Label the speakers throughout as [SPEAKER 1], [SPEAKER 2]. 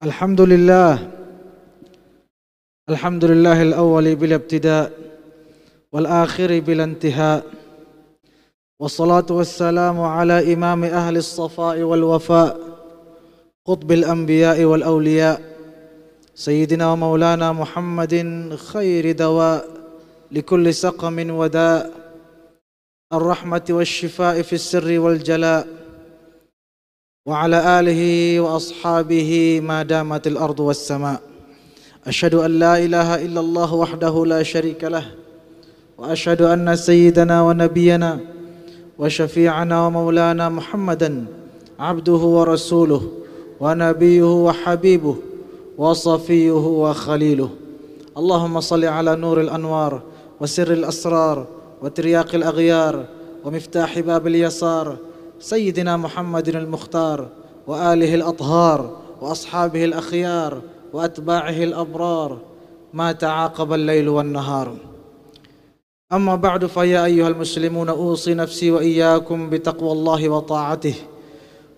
[SPEAKER 1] الحمد لله الحمد لله الأول بلا ابتداء والآخر بلا انتهاء والصلاة والسلام على إمام أهل الصفاء والوفاء قطب الأنبياء والأولياء سيدنا ومولانا محمد خير دواء لكل سقم وداء الرحمة والشفاء في السر والجلاء وعلى آله وأصحابه ما دامت الأرض والسماء أشهد أن لا إله إلا الله وحده لا شريك له وأشهد أن سيدنا ونبينا وشفيعنا ومولانا محمدا عبده ورسوله ونبيه وحبيبه وصفيه وخليله اللهم صل على نور الأنوار وسر الأسرار وترياق الأغيار ومفتاح باب اليسار سيدنا محمد المختار واله الاطهار واصحابه الاخيار واتباعه الابرار ما تعاقب الليل والنهار اما بعد فيا ايها المسلمون اوصي نفسي واياكم بتقوى الله وطاعته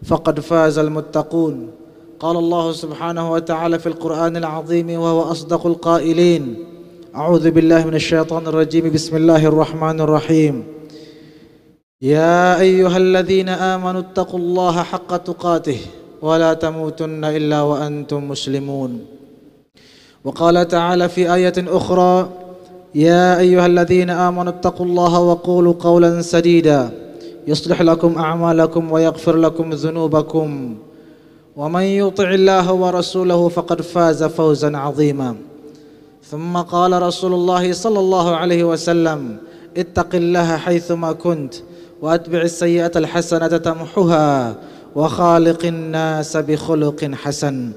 [SPEAKER 1] فقد فاز المتقون قال الله سبحانه وتعالى في القران العظيم وهو اصدق القائلين اعوذ بالله من الشيطان الرجيم بسم الله الرحمن الرحيم يا ايها الذين امنوا اتقوا الله حق تقاته ولا تموتن الا وانتم مسلمون وقال تعالى في ايه اخرى يا ايها الذين امنوا اتقوا الله وقولوا قولا سديدا يصلح لكم اعمالكم ويغفر لكم ذنوبكم ومن يطع الله ورسوله فقد فاز فوزا عظيما ثم قال رسول الله صلى الله عليه وسلم اتق الله حيثما كنت واتبع السيئة الحسنة تمحها وخالق الناس بخلق حسن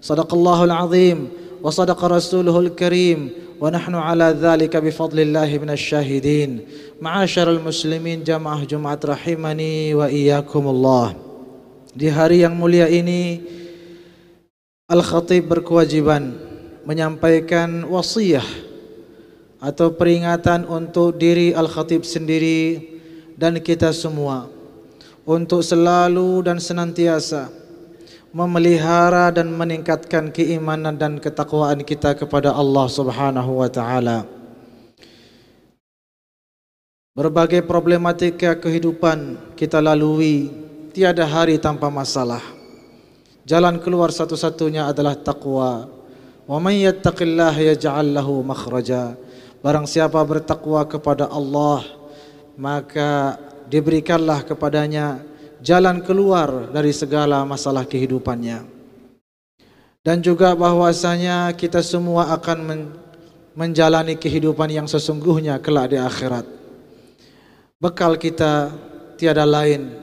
[SPEAKER 1] صدق الله العظيم وصدق رسوله الكريم ونحن على ذلك بفضل الله من الشاهدين معاشر المسلمين جماعة جمعة رحمني وإياكم الله Di hari yang mulia ini Al-Khatib berkewajiban menyampaikan wasiyah atau peringatan untuk diri Al-Khatib sendiri dan kita semua untuk selalu dan senantiasa memelihara dan meningkatkan keimanan dan ketakwaan kita kepada Allah Subhanahu wa taala. Berbagai problematika kehidupan kita lalui, tiada hari tanpa masalah. Jalan keluar satu-satunya adalah takwa. Wa may yattaqillaha yaj'al lahu makhraja. Barang siapa bertakwa kepada Allah, maka diberikanlah kepadanya jalan keluar dari segala masalah kehidupannya. Dan juga bahwasanya kita semua akan men menjalani kehidupan yang sesungguhnya kelak di akhirat. Bekal kita tiada lain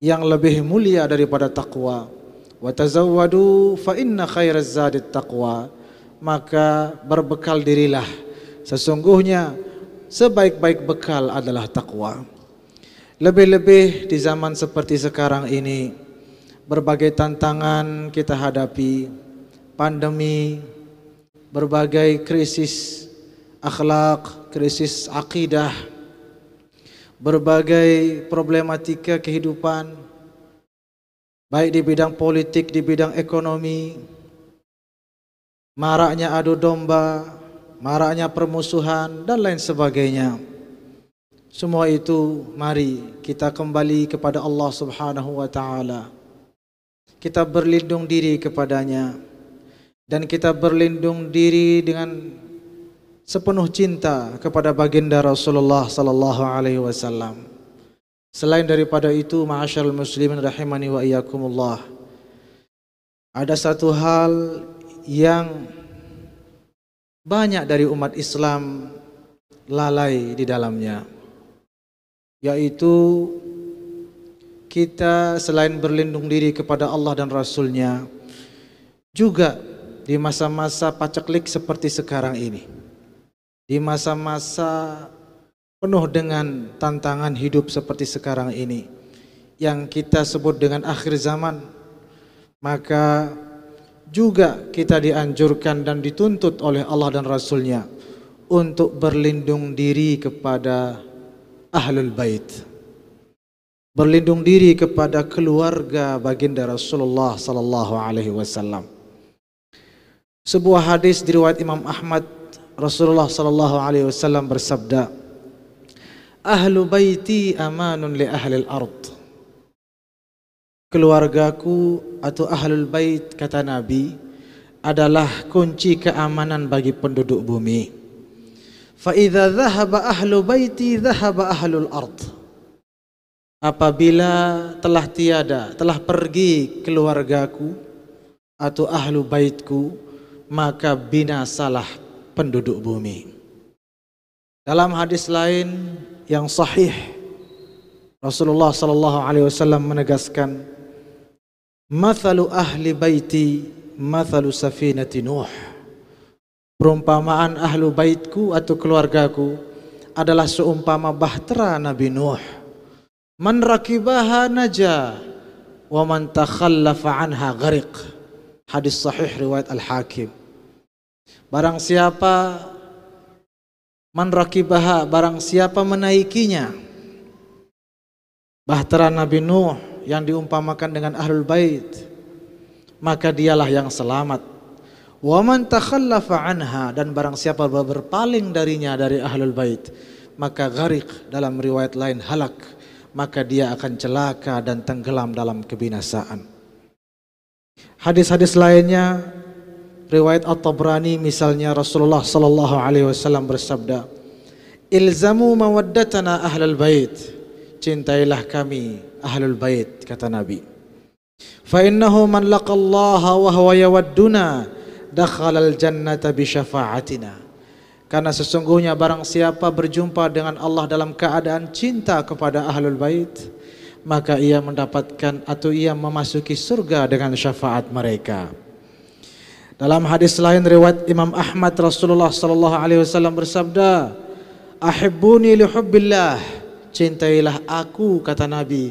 [SPEAKER 1] yang lebih mulia daripada takwa. Wa tazawwadu fa inna khairaz zadit taqwa. Maka berbekal dirilah. Sesungguhnya sebaik-baik bekal adalah takwa. Lebih-lebih di zaman seperti sekarang ini, berbagai tantangan kita hadapi, pandemi, berbagai krisis akhlak, krisis akidah, berbagai problematika kehidupan, baik di bidang politik, di bidang ekonomi, maraknya adu domba, maraknya permusuhan dan lain sebagainya. Semua itu mari kita kembali kepada Allah Subhanahu wa taala. Kita berlindung diri kepadanya dan kita berlindung diri dengan sepenuh cinta kepada baginda Rasulullah sallallahu alaihi wasallam. Selain daripada itu, ma'asyiral muslimin rahimani wa iyyakumullah. Ada satu hal yang banyak dari umat Islam lalai di dalamnya yaitu kita selain berlindung diri kepada Allah dan Rasulnya juga di masa-masa paceklik seperti sekarang ini di masa-masa penuh dengan tantangan hidup seperti sekarang ini yang kita sebut dengan akhir zaman maka juga kita dianjurkan dan dituntut oleh Allah dan Rasulnya untuk berlindung diri kepada ahlul bait. Berlindung diri kepada keluarga baginda Rasulullah sallallahu alaihi wasallam. Sebuah hadis diriwayat Imam Ahmad Rasulullah sallallahu alaihi wasallam bersabda, "Ahlu baiti amanun li ahli al-ard." keluargaku atau ahlul bait kata Nabi adalah kunci keamanan bagi penduduk bumi. Fa idza dhahaba ahlu baiti dhahaba ahlul ard. Apabila telah tiada, telah pergi keluargaku atau ahlu baitku, maka binasalah penduduk bumi. Dalam hadis lain yang sahih Rasulullah sallallahu alaihi wasallam menegaskan Mathalu ahli baiti mathalu safinati Nuh. Perumpamaan ahlu baitku atau keluargaku adalah seumpama bahtera Nabi Nuh. Man rakibaha naja wa man takhallafa anha gharik. Hadis sahih riwayat Al-Hakim. Barang siapa man rakibaha, barang siapa menaikinya. Bahtera Nabi Nuh yang diumpamakan dengan ahlul bait maka dialah yang selamat. Wa man takhallafa anha dan barang siapa berpaling darinya dari ahlul bait maka gharik dalam riwayat lain halak maka dia akan celaka dan tenggelam dalam kebinasaan. Hadis-hadis lainnya riwayat At-Tabrani misalnya Rasulullah sallallahu alaihi wasallam bersabda, "Ilzamu mawaddatana ahlul bait." Cintailah kami ahlul bait kata Nabi. Fa innahu man laqallaha wa huwa yawadduna dakhalal jannata bi syafa'atina. Karena sesungguhnya barang siapa berjumpa dengan Allah dalam keadaan cinta kepada ahlul bait, maka ia mendapatkan atau ia memasuki surga dengan syafaat mereka. Dalam hadis lain riwayat Imam Ahmad Rasulullah sallallahu alaihi wasallam bersabda, "Ahibbuni li hubbillah." Cintailah aku kata Nabi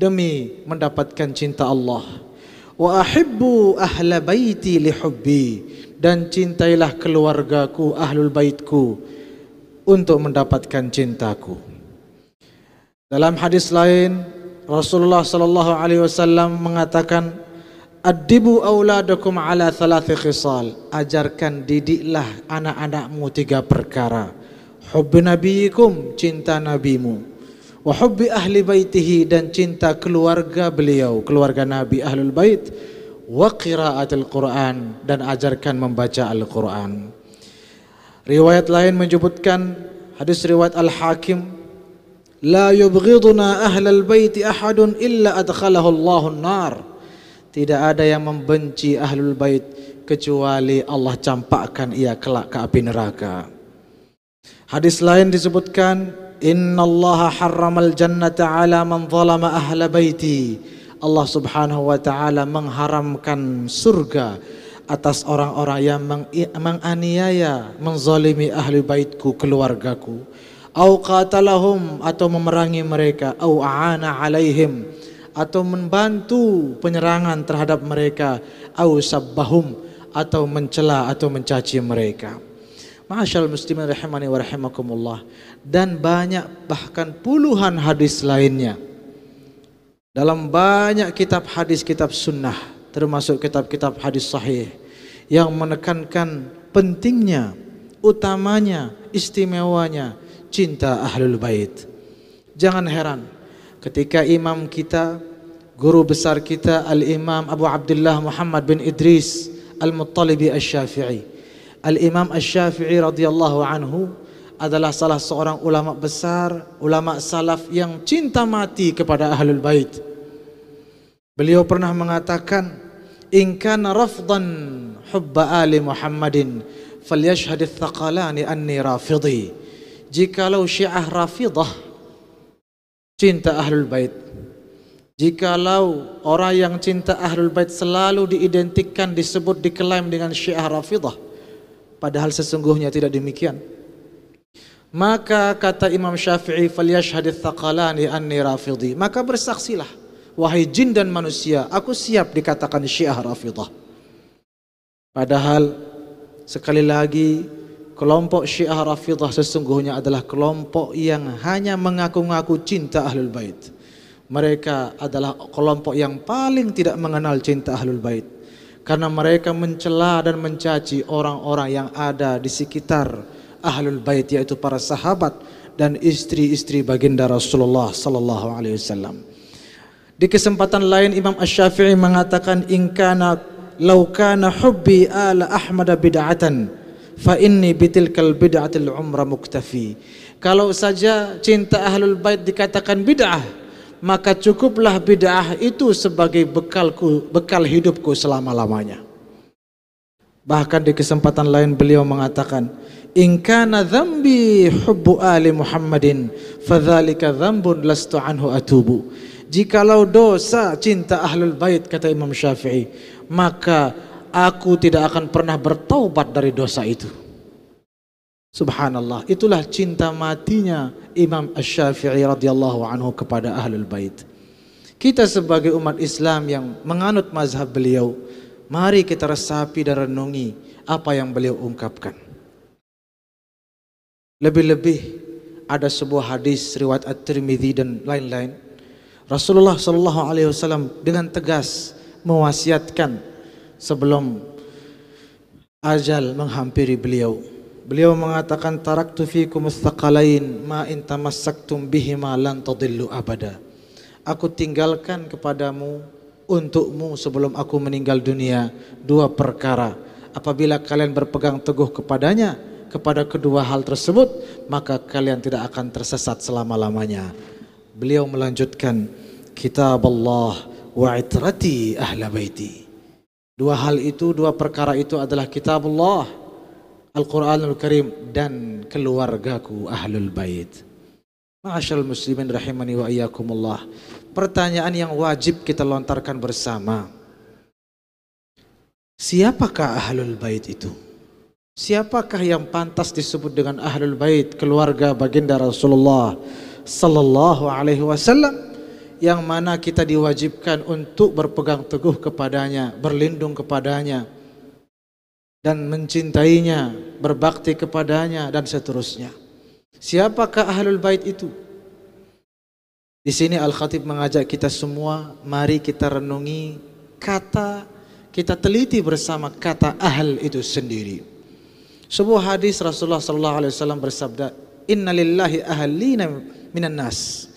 [SPEAKER 1] demi mendapatkan cinta Allah. Wa ahibbu ahla baiti li dan cintailah keluargaku ahlul baitku untuk mendapatkan cintaku. Dalam hadis lain Rasulullah sallallahu alaihi wasallam mengatakan Adibu auladakum ala thalathi khisal. Ajarkan didiklah anak-anakmu tiga perkara. Hubbu nabiyikum, cinta nabimu wa hubbi ahli baitihi dan cinta keluarga beliau, keluarga Nabi Ahlul Bait wa qiraatul Quran dan ajarkan membaca Al-Quran. Riwayat lain menyebutkan hadis riwayat Al-Hakim La yubghiduna ahlal baiti ahadun illa adkhalahu Allahun nar. Tidak ada yang membenci ahlul bait kecuali Allah campakkan ia kelak ke api neraka. Hadis lain disebutkan Inna Allah harramal jannata ala man zalama ahla baiti. Allah subhanahu wa ta'ala mengharamkan surga atas orang-orang yang menganiaya, menzalimi ahli baitku, keluargaku. Au qatalahum atau memerangi mereka, au aana alaihim atau membantu penyerangan terhadap mereka, au sabbahum atau mencela atau mencaci mereka. Masyal muslimin rahimani wa rahimakumullah. Dan banyak bahkan puluhan hadis lainnya. Dalam banyak kitab hadis-kitab sunnah. Termasuk kitab-kitab hadis sahih. Yang menekankan pentingnya, utamanya, istimewanya cinta ahlul bait. Jangan heran ketika imam kita, guru besar kita Al-Imam Abu Abdullah Muhammad bin Idris Al-Muttalibi al syafii Al-Imam Ash-Syafi'i radhiyallahu anhu adalah salah seorang ulama besar, ulama salaf yang cinta mati kepada ahlul bait. Beliau pernah mengatakan, "In kana rafdan hubba ali Muhammadin, falyashhad ath-thaqalani anni rafidhi." Jikalau Syiah Rafidah cinta ahlul bait, Jikalau orang yang cinta Ahlul Bait selalu diidentikan, disebut, diklaim dengan Syiah Rafidah, Padahal sesungguhnya tidak demikian. Maka kata Imam Syafi'i, "Falyashhadith thaqalani anni rafidhi." Maka bersaksilah wahai jin dan manusia, aku siap dikatakan Syiah Rafidhah. Padahal sekali lagi kelompok Syiah Rafidhah sesungguhnya adalah kelompok yang hanya mengaku-ngaku cinta Ahlul Bait. Mereka adalah kelompok yang paling tidak mengenal cinta Ahlul Bait karena mereka mencela dan mencaci orang-orang yang ada di sekitar ahlul bait yaitu para sahabat dan istri-istri baginda Rasulullah sallallahu alaihi wasallam. Di kesempatan lain Imam Asy-Syafi'i mengatakan in kana law kana hubbi ala Ahmad bid'atan fa inni bitilkal bid'atil umra muktafi. Kalau saja cinta ahlul bait dikatakan bid'ah, ah, maka cukuplah bid'ah itu sebagai bekalku, bekal hidupku selama-lamanya. Bahkan di kesempatan lain beliau mengatakan, "In kana dzambi hubbu ali Muhammadin, fadzalika dzambun lastu anhu atubu." Jikalau dosa cinta ahlul bait kata Imam Syafi'i, maka aku tidak akan pernah bertaubat dari dosa itu. Subhanallah, itulah cinta matinya Imam Ash-Syafi'i radhiyallahu anhu kepada Ahlul Bait. Kita sebagai umat Islam yang menganut mazhab beliau, mari kita resapi dan renungi apa yang beliau ungkapkan. Lebih-lebih ada sebuah hadis riwayat At-Tirmidzi dan lain-lain. Rasulullah Shallallahu alaihi wasallam dengan tegas mewasiatkan sebelum ajal menghampiri beliau Beliau mengatakan taraktu fikum mustaqalain ma in tamassaktum bihima lan tadillu abada. Aku tinggalkan kepadamu untukmu sebelum aku meninggal dunia dua perkara. Apabila kalian berpegang teguh kepadanya, kepada kedua hal tersebut, maka kalian tidak akan tersesat selama-lamanya. Beliau melanjutkan kitab Allah wa itrati ahla baiti. Dua hal itu, dua perkara itu adalah kitab Allah Al-Quranul Karim dan keluargaku ahlul bait. Ma'asyal muslimin rahimani wa iyyakumullah. Pertanyaan yang wajib kita lontarkan bersama. Siapakah ahlul bait itu? Siapakah yang pantas disebut dengan ahlul bait, keluarga baginda Rasulullah sallallahu alaihi wasallam yang mana kita diwajibkan untuk berpegang teguh kepadanya, berlindung kepadanya dan mencintainya, berbakti kepadanya dan seterusnya. Siapakah ahlul bait itu? Di sini Al-Khatib mengajak kita semua, mari kita renungi kata kita teliti bersama kata ahl itu sendiri. Sebuah hadis Rasulullah sallallahu alaihi wasallam bersabda, "Innalillahi ahlina minan nas."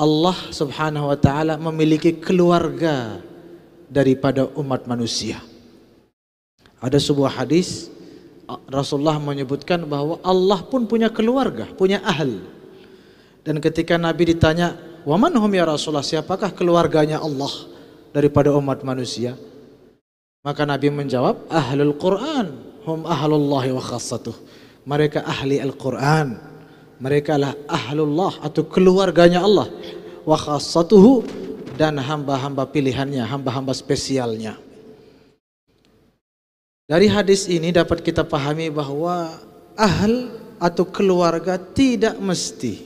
[SPEAKER 1] Allah Subhanahu wa taala memiliki keluarga daripada umat manusia. Ada sebuah hadis Rasulullah menyebutkan bahwa Allah pun punya keluarga, punya ahl. Dan ketika Nabi ditanya, "Waman hum ya Rasulullah? Siapakah keluarganya Allah daripada umat manusia?" Maka Nabi menjawab, "Ahlul Quran, hum ahlullahi wa khassatuh." Mereka ahli Al-Quran. Mereka lah ahlullah atau keluarganya Allah. Wa khassatuhu dan hamba-hamba pilihannya, hamba-hamba spesialnya. Dari hadis ini dapat kita pahami bahwa ahl atau keluarga tidak mesti,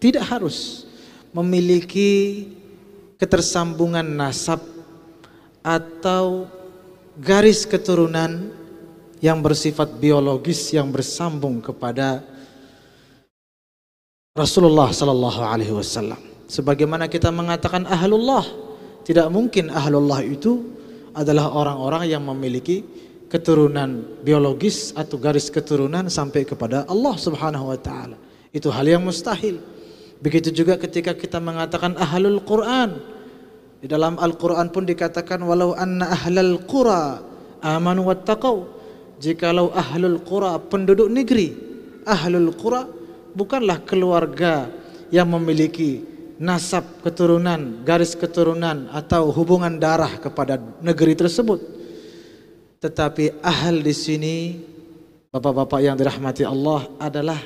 [SPEAKER 1] tidak harus memiliki ketersambungan nasab atau garis keturunan yang bersifat biologis yang bersambung kepada Rasulullah sallallahu alaihi wasallam. Sebagaimana kita mengatakan ahlullah, tidak mungkin ahlullah itu adalah orang-orang yang memiliki keturunan biologis atau garis keturunan sampai kepada Allah Subhanahu wa taala. Itu hal yang mustahil. Begitu juga ketika kita mengatakan ahlul Quran. Di dalam Al-Qur'an pun dikatakan walau anna ahlal qura amanu wattaqau. Jikalau ahlul qura penduduk negeri, ahlul qura bukanlah keluarga yang memiliki nasab keturunan, garis keturunan atau hubungan darah kepada negeri tersebut tetapi ahal di sini Bapak-bapak yang dirahmati Allah adalah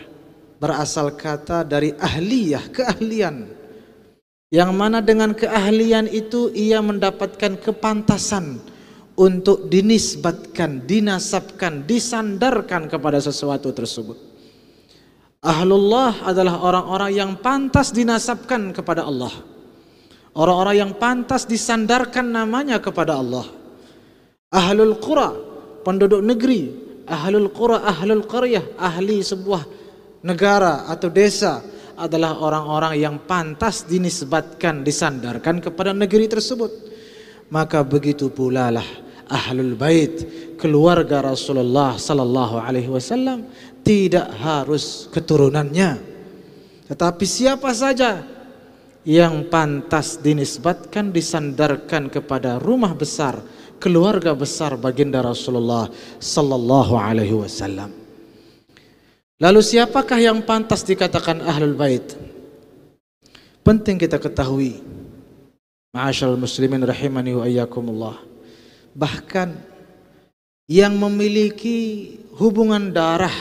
[SPEAKER 1] berasal kata dari ahliyah, keahlian. Yang mana dengan keahlian itu ia mendapatkan kepantasan untuk dinisbatkan, dinasabkan, disandarkan kepada sesuatu tersebut. Ahlullah adalah orang-orang yang pantas dinasabkan kepada Allah. Orang-orang yang pantas disandarkan namanya kepada Allah. Ahlul Qura, penduduk negeri, Ahlul Qura, Ahlul Qaryah, ahli sebuah negara atau desa adalah orang-orang yang pantas dinisbatkan, disandarkan kepada negeri tersebut. Maka begitu pula lah Ahlul Bait, keluarga Rasulullah sallallahu alaihi wasallam tidak harus keturunannya. Tetapi siapa saja yang pantas dinisbatkan disandarkan kepada rumah besar keluarga besar baginda Rasulullah sallallahu alaihi wasallam. Lalu siapakah yang pantas dikatakan ahlul bait? Penting kita ketahui. Ma'asyiral muslimin rahimani wa Bahkan yang memiliki hubungan darah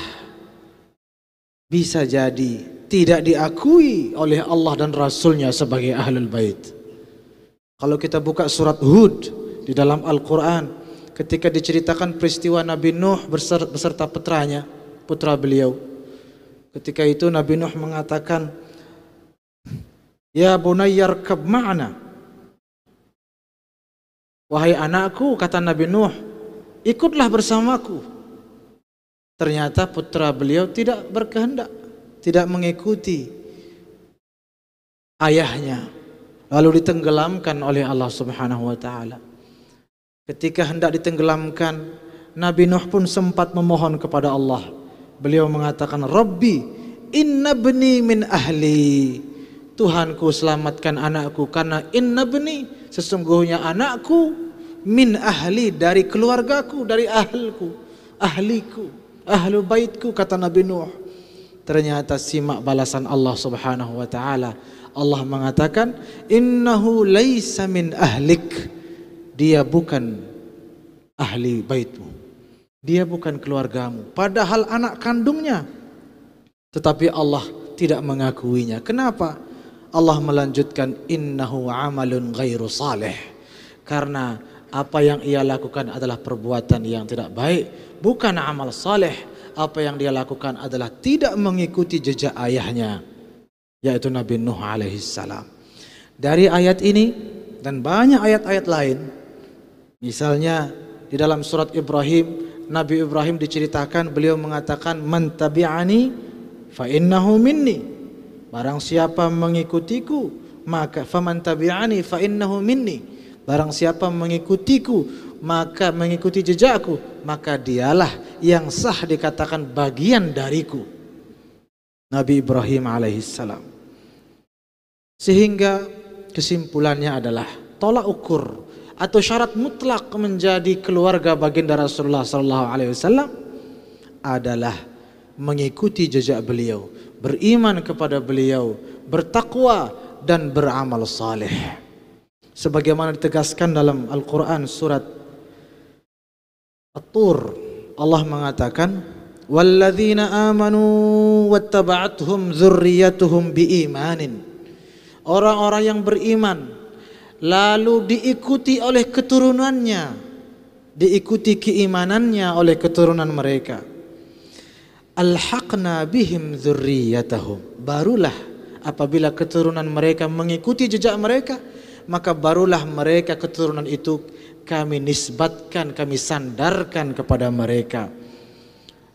[SPEAKER 1] bisa jadi tidak diakui oleh Allah dan Rasulnya sebagai ahlul bait. Kalau kita buka surat Hud di dalam Al-Quran ketika diceritakan peristiwa Nabi Nuh beserta putranya, putra beliau. Ketika itu Nabi Nuh mengatakan, Ya bunayyar kab ma'na. Wahai anakku, kata Nabi Nuh, ikutlah bersamaku. Ternyata putra beliau tidak berkehendak, tidak mengikuti ayahnya. Lalu ditenggelamkan oleh Allah Subhanahu wa taala. Ketika hendak ditenggelamkan, Nabi Nuh pun sempat memohon kepada Allah. Beliau mengatakan, "Rabbi, inna bni min ahli." Tuhanku selamatkan anakku karena inna bni sesungguhnya anakku min ahli dari keluargaku, dari ahlku, ahliku, ahlu baitku kata Nabi Nuh. Ternyata simak balasan Allah Subhanahu wa taala. Allah mengatakan, "Innahu laisa min ahlik." dia bukan ahli baitmu. Dia bukan keluargamu. Padahal anak kandungnya. Tetapi Allah tidak mengakuinya. Kenapa? Allah melanjutkan innahu amalun ghairu Karena apa yang ia lakukan adalah perbuatan yang tidak baik, bukan amal saleh. Apa yang dia lakukan adalah tidak mengikuti jejak ayahnya, yaitu Nabi Nuh alaihi salam. Dari ayat ini dan banyak ayat-ayat lain Misalnya di dalam surat Ibrahim, Nabi Ibrahim diceritakan beliau mengatakan man tabi'ani fa innahu minni. Barang siapa mengikutiku, maka faman tabi'ani fa innahu minni. Barang siapa mengikutiku, maka mengikuti jejakku, maka dialah yang sah dikatakan bagian dariku. Nabi Ibrahim alaihissalam. Sehingga kesimpulannya adalah tolak ukur atau syarat mutlak menjadi keluarga baginda Rasulullah sallallahu alaihi wasallam adalah mengikuti jejak beliau, beriman kepada beliau, bertakwa dan beramal saleh. Sebagaimana ditegaskan dalam Al-Qur'an surat At-Tur, Allah mengatakan, "Walladzina amanu wattaba'athum dzurriyyatuhum biimanin." Orang-orang yang beriman lalu diikuti oleh keturunannya, diikuti keimanannya oleh keturunan mereka. Alhaqna bihim dzurriyyatahum. Barulah apabila keturunan mereka mengikuti jejak mereka, maka barulah mereka keturunan itu kami nisbatkan, kami sandarkan kepada mereka.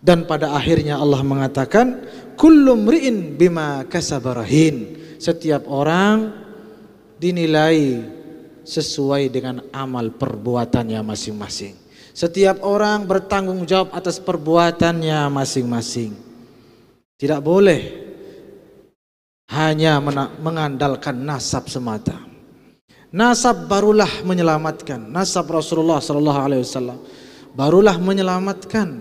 [SPEAKER 1] Dan pada akhirnya Allah mengatakan, kullu mri'in bima kasabarahin. Setiap orang dinilai sesuai dengan amal perbuatannya masing-masing. Setiap orang bertanggung jawab atas perbuatannya masing-masing. Tidak boleh hanya mengandalkan nasab semata. Nasab barulah menyelamatkan. Nasab Rasulullah Sallallahu Alaihi Wasallam barulah menyelamatkan.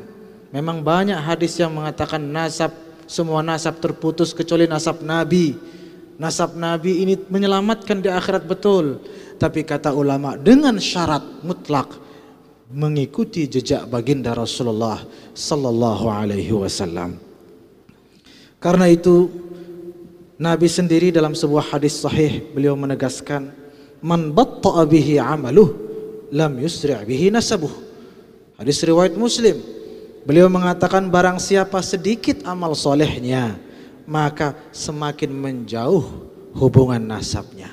[SPEAKER 1] Memang banyak hadis yang mengatakan nasab semua nasab terputus kecuali nasab Nabi. Nasab Nabi ini menyelamatkan di akhirat betul. Tapi kata ulama dengan syarat mutlak mengikuti jejak baginda Rasulullah sallallahu alaihi wasallam. Karena itu Nabi sendiri dalam sebuah hadis sahih beliau menegaskan man batta'a bihi amaluh lam yusri' bihi nasabuh. Hadis riwayat Muslim. Beliau mengatakan barang siapa sedikit amal solehnya, maka semakin menjauh hubungan nasabnya.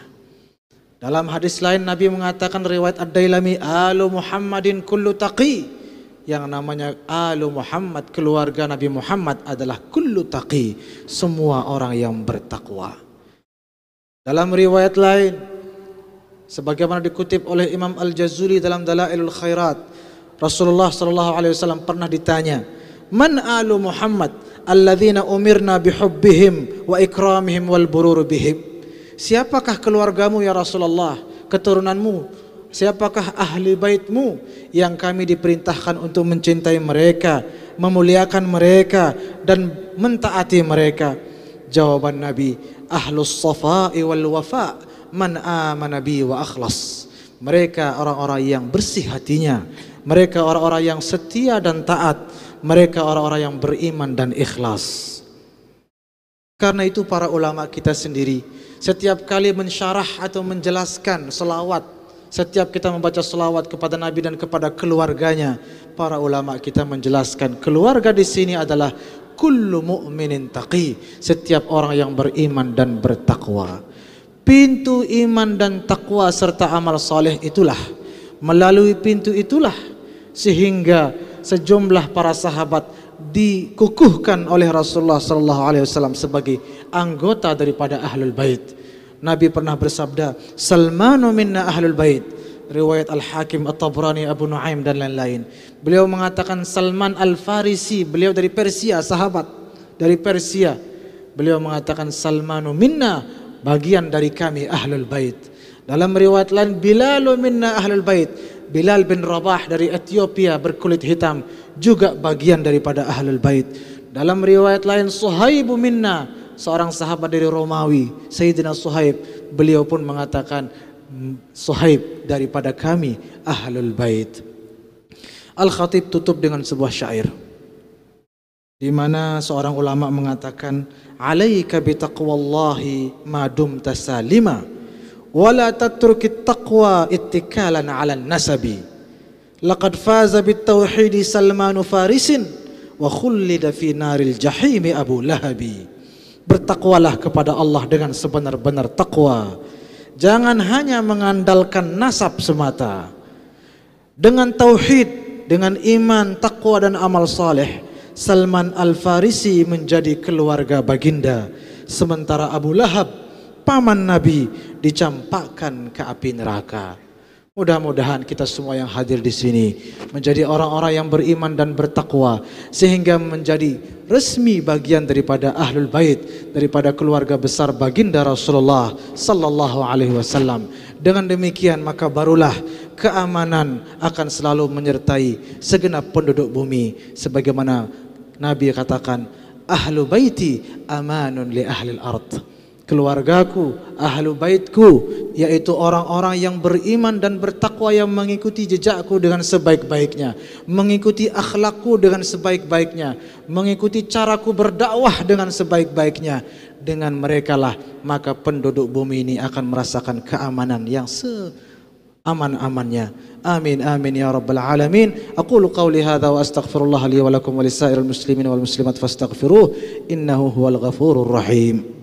[SPEAKER 1] Dalam hadis lain Nabi mengatakan riwayat Ad-Dailami alu Muhammadin kullu taqi yang namanya alu Muhammad keluarga Nabi Muhammad adalah kullu taqi semua orang yang bertakwa. Dalam riwayat lain sebagaimana dikutip oleh Imam Al-Jazuli dalam Dalailul Khairat Rasulullah sallallahu alaihi wasallam pernah ditanya, man alu Muhammad alladzina umirna bihubbihim wa ikramihim wal burur bihim siapakah keluargamu ya Rasulullah keturunanmu siapakah ahli baitmu yang kami diperintahkan untuk mencintai mereka memuliakan mereka dan mentaati mereka jawaban Nabi ahlus safa'i wal wafa man amana bi wa akhlas mereka orang-orang yang bersih hatinya mereka orang-orang yang setia dan taat mereka orang-orang yang beriman dan ikhlas. Karena itu para ulama kita sendiri setiap kali mensyarah atau menjelaskan selawat, setiap kita membaca selawat kepada Nabi dan kepada keluarganya, para ulama kita menjelaskan keluarga di sini adalah kullu mu'minin taqi, setiap orang yang beriman dan bertakwa. Pintu iman dan takwa serta amal soleh itulah melalui pintu itulah sehingga sejumlah para sahabat dikukuhkan oleh Rasulullah sallallahu alaihi wasallam sebagai anggota daripada Ahlul Bait. Nabi pernah bersabda, "Salmanu minna Ahlul Bait." Riwayat Al-Hakim At-Tabrani Abu Nuaim dan lain-lain. Beliau mengatakan Salman Al-Farisi, beliau dari Persia, sahabat dari Persia. Beliau mengatakan Salmanu minna bagian dari kami Ahlul Bait. Dalam riwayat lain Bilalu minna Ahlul Bait. Bilal bin Rabah dari Ethiopia berkulit hitam juga bagian daripada Ahlul Bait. Dalam riwayat lain Suhaib minna, seorang sahabat dari Romawi, Sayyidina Suhaib, beliau pun mengatakan Suhaib daripada kami Ahlul Bait. Al-Khatib tutup dengan sebuah syair di mana seorang ulama mengatakan alaika bi taqwallahi ma dumta wala tatrukit taqwa ittikalan 'ala nasabi laqad faza bit tauhid farisin wa khullida fi naril jahimi abu lahabi bertakwalah kepada Allah dengan sebenar-benar takwa jangan hanya mengandalkan nasab semata dengan tauhid dengan iman takwa dan amal saleh Salman Al Farisi menjadi keluarga baginda sementara Abu Lahab paman Nabi dicampakkan ke api neraka. Mudah-mudahan kita semua yang hadir di sini menjadi orang-orang yang beriman dan bertakwa sehingga menjadi resmi bagian daripada ahlul bait daripada keluarga besar baginda Rasulullah sallallahu alaihi wasallam. Dengan demikian maka barulah keamanan akan selalu menyertai segenap penduduk bumi sebagaimana Nabi katakan Ahlu baiti amanun li ahlil ard keluargaku, ahlu baitku, yaitu orang-orang yang beriman dan bertakwa yang mengikuti jejakku dengan sebaik-baiknya, mengikuti akhlakku dengan sebaik-baiknya, mengikuti caraku berdakwah dengan sebaik-baiknya. Dengan merekalah maka penduduk bumi ini akan merasakan keamanan yang se aman-amannya. Amin amin ya rabbal alamin. Aqulu qawli hadha wa astaghfirullah li wa lakum wa lisairil muslimin wal muslimat fastaghfiruh innahu huwal ghafurur rahim.